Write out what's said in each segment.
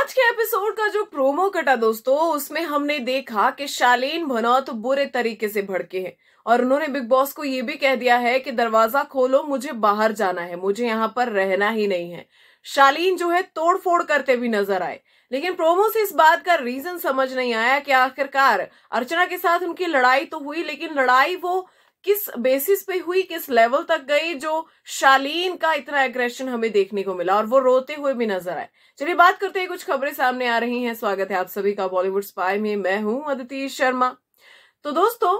आज के एपिसोड का जो प्रोमो कटा दोस्तों उसमें हमने देखा कि शालीन भनौत बुरे तरीके से भड़के हैं और उन्होंने बिग बॉस को ये भी कह दिया है कि दरवाजा खोलो मुझे बाहर जाना है मुझे यहाँ पर रहना ही नहीं है शालीन जो है तोड़फोड़ करते भी नजर आए लेकिन प्रोमो से इस बात का रीजन समझ नहीं आया कि आखिरकार अर्चना के साथ उनकी लड़ाई तो हुई लेकिन लड़ाई वो किस बेसिस पे हुई किस लेवल तक गई जो शालीन का इतना एग्रेशन हमें देखने को मिला और वो रोते हुए भी नजर आए चलिए बात करते हैं कुछ खबरें सामने आ रही हैं स्वागत है आप सभी का बॉलीवुड स्पाई में मैं हूं अदिति शर्मा तो दोस्तों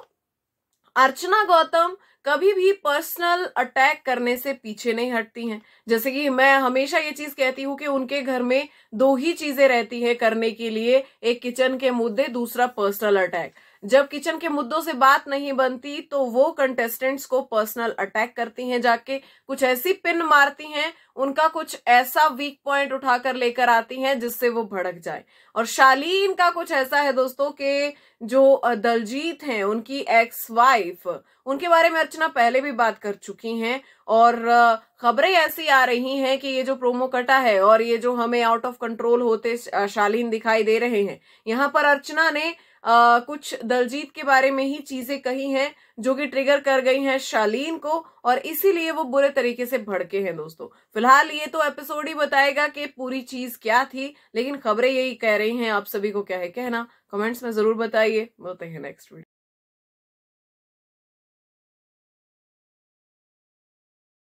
अर्चना गौतम कभी भी पर्सनल अटैक करने से पीछे नहीं हटती हैं जैसे कि मैं हमेशा ये चीज कहती हूं कि उनके घर में दो ही चीजें रहती हैं करने के लिए एक किचन के मुद्दे दूसरा पर्सनल अटैक जब किचन के मुद्दों से बात नहीं बनती तो वो कंटेस्टेंट्स को पर्सनल अटैक करती हैं जाके कुछ ऐसी पिन मारती हैं उनका कुछ ऐसा वीक पॉइंट उठाकर लेकर आती हैं जिससे वो भड़क जाए और शालीन का कुछ ऐसा है दोस्तों के जो दलजीत हैं उनकी एक्स वाइफ उनके बारे में रचना पहले भी बात कर चुकी हैं और खबरें ऐसी आ रही हैं कि ये जो प्रोमो कटा है और ये जो हमें आउट ऑफ कंट्रोल होते शालीन दिखाई दे रहे हैं यहाँ पर अर्चना ने आ, कुछ दलजीत के बारे में ही चीजें कही हैं जो कि ट्रिगर कर गई हैं शालीन को और इसीलिए वो बुरे तरीके से भड़के हैं दोस्तों फिलहाल ये तो एपिसोड ही बताएगा कि पूरी चीज क्या थी लेकिन खबरें यही कह रही हैं आप सभी को क्या है कहना कमेंट्स में जरूर बताइए बोलते हैं नेक्स्ट वीडियो